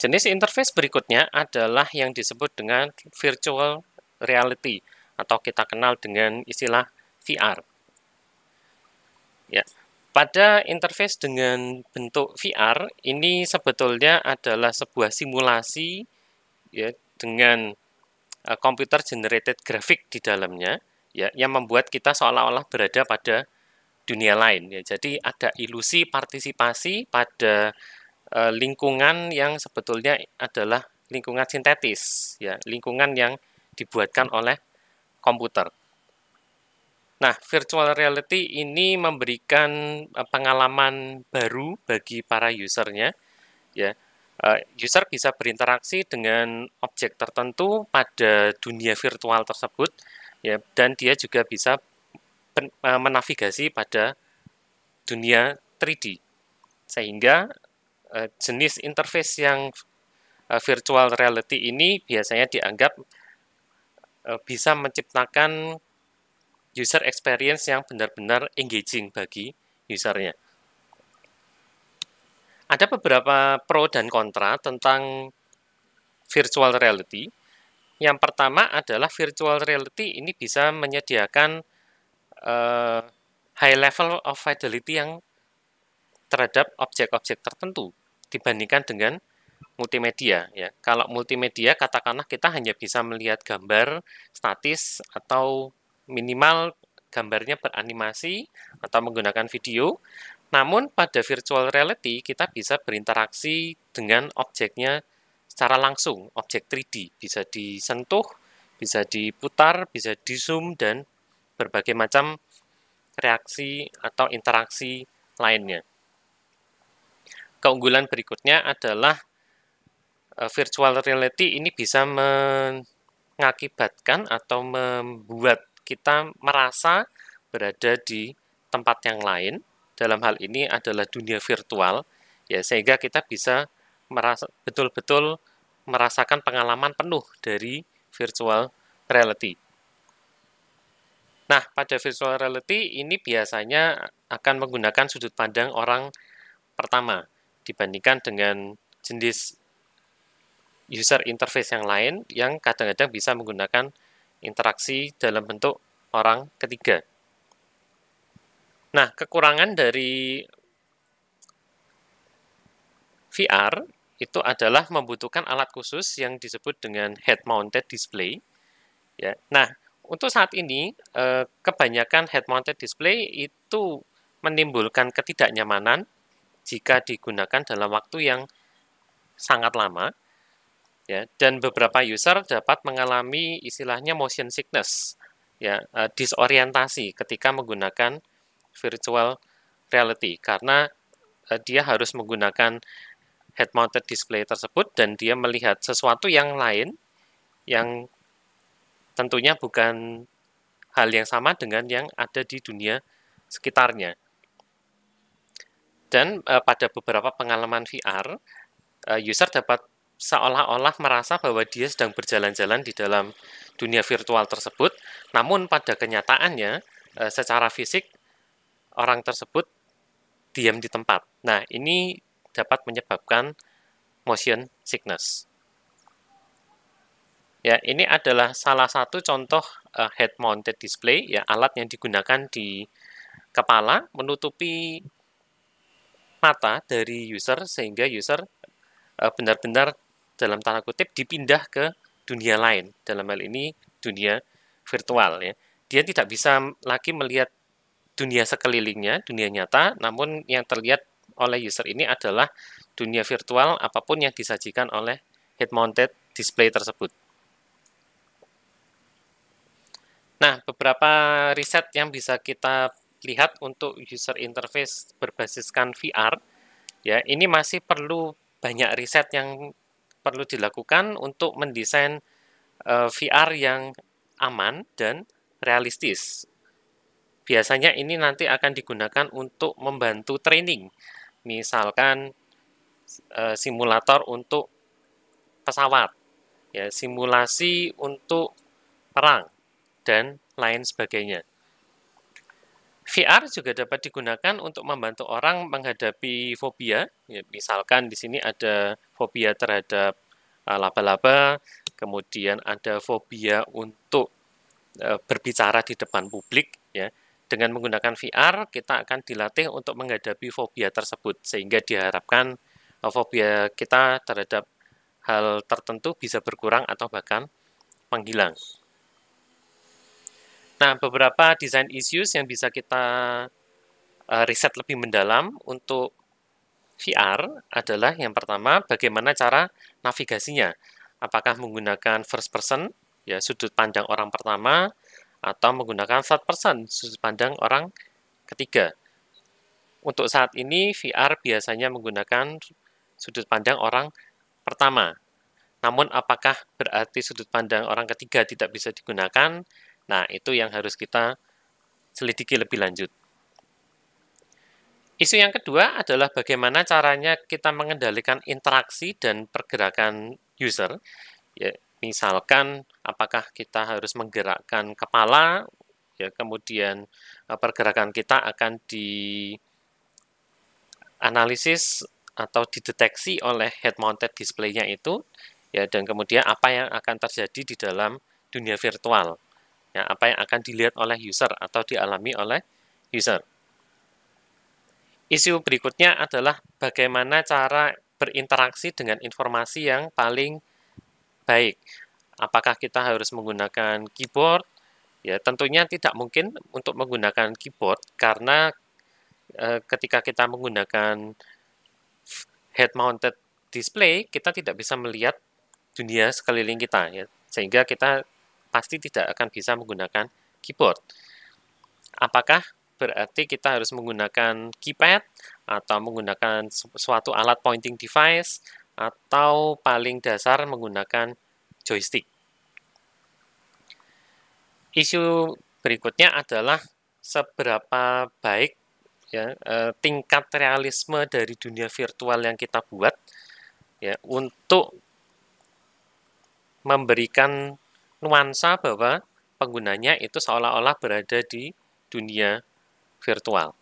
Jenis interface berikutnya adalah yang disebut dengan virtual reality atau kita kenal dengan istilah VR. Ya. Pada interface dengan bentuk VR ini sebetulnya adalah sebuah simulasi ya dengan uh, computer generated graphic di dalamnya ya yang membuat kita seolah-olah berada pada dunia lain ya. Jadi ada ilusi partisipasi pada eh, lingkungan yang sebetulnya adalah lingkungan sintetis, ya, lingkungan yang dibuatkan oleh komputer. Nah, virtual reality ini memberikan eh, pengalaman baru bagi para usernya. Ya, eh, user bisa berinteraksi dengan objek tertentu pada dunia virtual tersebut, ya, dan dia juga bisa eh, menavigasi pada dunia 3D, sehingga Eh, jenis interface yang eh, virtual reality ini biasanya dianggap eh, bisa menciptakan user experience yang benar-benar engaging bagi usernya. Ada beberapa pro dan kontra tentang virtual reality. Yang pertama adalah virtual reality ini bisa menyediakan uh, high level of fidelity yang terhadap objek-objek tertentu dibandingkan dengan multimedia ya. Kalau multimedia katakanlah kita hanya bisa melihat gambar statis atau minimal gambarnya beranimasi atau menggunakan video. Namun pada virtual reality kita bisa berinteraksi dengan objeknya secara langsung, objek 3D bisa disentuh, bisa diputar, bisa di zoom dan berbagai macam reaksi atau interaksi lainnya keunggulan berikutnya adalah eh, virtual reality ini bisa mengakibatkan atau membuat kita merasa berada di tempat yang lain. Dalam hal ini adalah dunia virtual, ya sehingga kita bisa merasa betul-betul merasakan pengalaman penuh dari virtual reality. Nah, pada virtual reality ini biasanya akan menggunakan sudut pandang orang pertama dibandingkan dengan jenis user interface yang lain yang kadang-kadang bisa menggunakan interaksi dalam bentuk orang ketiga. Nah, kekurangan dari VR itu adalah membutuhkan alat khusus yang disebut dengan head-mounted display. Ya. Nah, untuk saat ini eh, kebanyakan head-mounted display itu menimbulkan ketidaknyamanan jika digunakan dalam waktu yang sangat lama ya dan beberapa user dapat mengalami istilahnya motion sickness ya eh, disorientasi ketika menggunakan virtual reality karena eh, dia harus menggunakan head mounted display tersebut dan dia melihat sesuatu yang lain yang tentunya bukan hal yang sama dengan yang ada di dunia sekitarnya dan uh, pada beberapa pengalaman VR, uh, eh, user dapat seolah-olah merasa bahwa dia sedang berjalan-jalan di dalam dunia virtual tersebut, namun pada kenyataannya uh, secara fisik orang tersebut diam di tempat. Nah, ini dapat menyebabkan motion sickness. Ya, ini adalah salah satu contoh uh, head mounted display ya alat yang digunakan di kepala menutupi mata dari user sehingga user eh, benar-benar dalam tanda kutip dipindah ke dunia lain dalam hal ini dunia virtual ya dia tidak bisa lagi melihat dunia sekelilingnya dunia nyata namun yang terlihat oleh user ini adalah dunia virtual apapun yang disajikan oleh head mounted display tersebut nah beberapa riset yang bisa kita lihat untuk user interface berbasiskan VR, ya ini masih perlu banyak riset yang perlu dilakukan untuk mendesain uh, eh, VR yang aman dan realistis. Biasanya ini nanti akan digunakan untuk membantu training, misalkan uh, simulator untuk pesawat, ya simulasi untuk perang dan lain sebagainya. VR juga dapat digunakan untuk membantu orang menghadapi fobia. Ya, misalkan di sini ada fobia terhadap eh, laba-laba, uh, kemudian ada fobia untuk uh, berbicara di depan publik. Ya. Dengan menggunakan VR, kita akan dilatih untuk menghadapi fobia tersebut, sehingga diharapkan uh, fobia kita terhadap hal tertentu bisa berkurang atau bahkan menghilang. Nah, beberapa design issues yang bisa kita uh, riset lebih mendalam untuk VR adalah yang pertama bagaimana cara navigasinya. Apakah menggunakan first person, ya sudut pandang orang pertama, atau menggunakan third person, sudut pandang orang ketiga. Untuk saat ini VR biasanya menggunakan sudut pandang orang pertama. Namun apakah berarti sudut pandang orang ketiga tidak bisa digunakan? Nah, itu yang harus kita selidiki lebih lanjut. Isu yang kedua adalah bagaimana caranya kita mengendalikan interaksi dan pergerakan user. Ya, misalkan apakah kita harus menggerakkan kepala, ya, kemudian eh, pergerakan kita akan dianalisis atau dideteksi oleh head-mounted display-nya itu, ya, dan kemudian apa yang akan terjadi di dalam dunia virtual ya, apa yang akan dilihat oleh user atau dialami oleh user. Isu berikutnya adalah bagaimana cara berinteraksi dengan informasi yang paling baik. Apakah kita harus menggunakan keyboard? Ya, tentunya tidak mungkin untuk menggunakan keyboard karena e, ketika kita menggunakan head mounted display, kita tidak bisa melihat dunia sekeliling kita ya. Sehingga kita pasti tidak akan bisa menggunakan keyboard. Apakah berarti kita harus menggunakan keypad atau menggunakan suatu alat pointing device atau paling dasar menggunakan joystick? Isu berikutnya adalah seberapa baik ya eh, tingkat realisme dari dunia virtual yang kita buat ya untuk memberikan nuansa bahwa penggunanya itu seolah-olah berada di dunia virtual.